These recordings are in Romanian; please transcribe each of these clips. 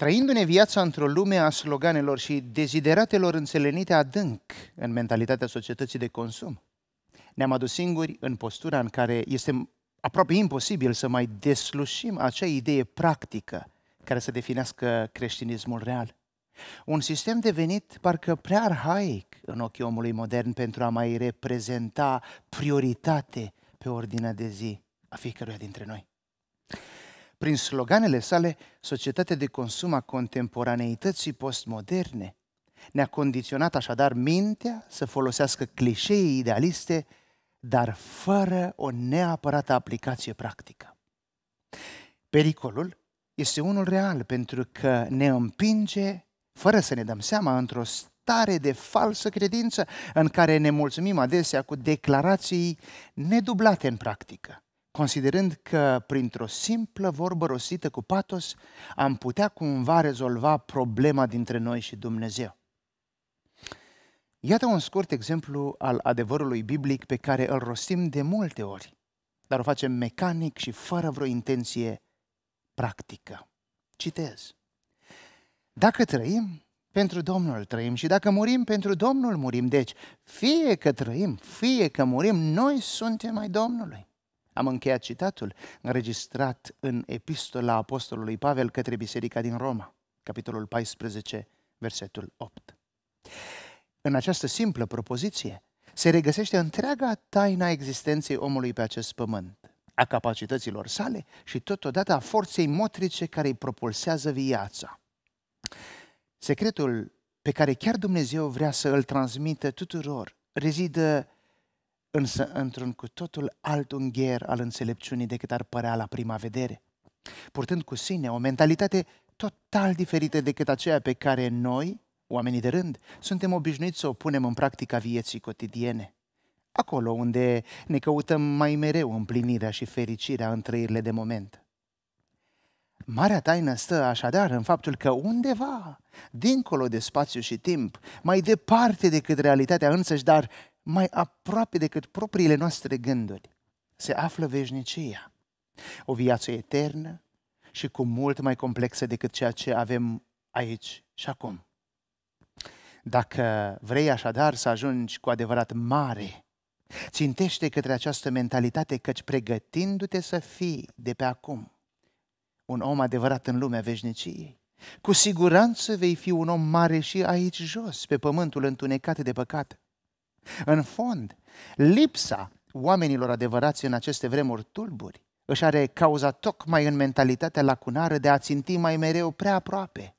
trăindu-ne viața într-o lume a sloganelor și dezideratelor înțelenite adânc în mentalitatea societății de consum. Ne-am adus singuri în postura în care este aproape imposibil să mai deslușim acea idee practică care să definească creștinismul real. Un sistem devenit parcă prea arhaic în ochii omului modern pentru a mai reprezenta prioritate pe ordinea de zi a fiecăruia dintre noi prin sloganele sale, societatea de consum a contemporaneității postmoderne. Ne-a condiționat așadar mintea să folosească clișee idealiste, dar fără o neapărată aplicație practică. Pericolul este unul real pentru că ne împinge, fără să ne dăm seama, într-o stare de falsă credință în care ne mulțumim adesea cu declarații nedublate în practică considerând că printr-o simplă vorbă rostită cu patos am putea cumva rezolva problema dintre noi și Dumnezeu. Iată un scurt exemplu al adevărului biblic pe care îl rostim de multe ori, dar o facem mecanic și fără vreo intenție practică. Citez. Dacă trăim, pentru Domnul trăim și dacă murim, pentru Domnul murim. Deci, fie că trăim, fie că murim, noi suntem ai Domnului. Am încheiat citatul înregistrat în epistola apostolului Pavel către Biserica din Roma, capitolul 14, versetul 8. În această simplă propoziție se regăsește întreaga taina existenței omului pe acest pământ, a capacităților sale și totodată a forței motrice care îi propulsează viața. Secretul pe care chiar Dumnezeu vrea să îl transmită tuturor rezidă însă într-un cu totul alt ungher al înțelepciunii decât ar părea la prima vedere, purtând cu sine o mentalitate total diferită decât aceea pe care noi, oamenii de rând, suntem obișnuiți să o punem în practica vieții cotidiene. Acolo unde ne căutăm mai mereu împlinirea și fericirea în trăirile de moment. Marea taină stă așadar în faptul că undeva, dincolo de spațiu și timp, mai departe decât realitatea însăși, dar mai aproape decât propriile noastre gânduri, se află veșnicia, o viață eternă și cu mult mai complexă decât ceea ce avem aici și acum. Dacă vrei așadar să ajungi cu adevărat mare, țintește către această mentalitate căci pregătindu-te să fii de pe acum un om adevărat în lumea veșniciei, cu siguranță vei fi un om mare și aici jos, pe pământul întunecat de păcat. În fond, lipsa oamenilor adevărați în aceste vremuri tulburi își are cauza tocmai în mentalitatea lacunară de a ținti mai mereu prea aproape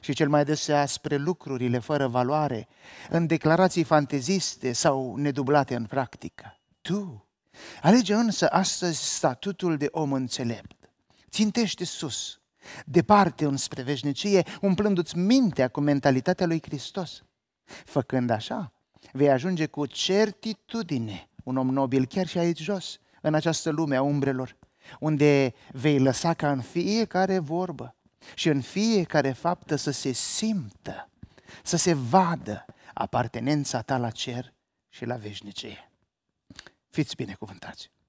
și cel mai adesea spre lucrurile fără valoare, în declarații fanteziste sau nedublate în practică. Tu alege însă astăzi statutul de om înțelept. Țintește sus, departe înspre veșnicie, umplându-ți mintea cu mentalitatea lui Hristos. Făcând așa, vei ajunge cu certitudine un om nobil, chiar și aici jos, în această lume a umbrelor, unde vei lăsa ca în fiecare vorbă și în fiecare faptă să se simtă, să se vadă apartenența ta la cer și la veșnicie. Fiți binecuvântați!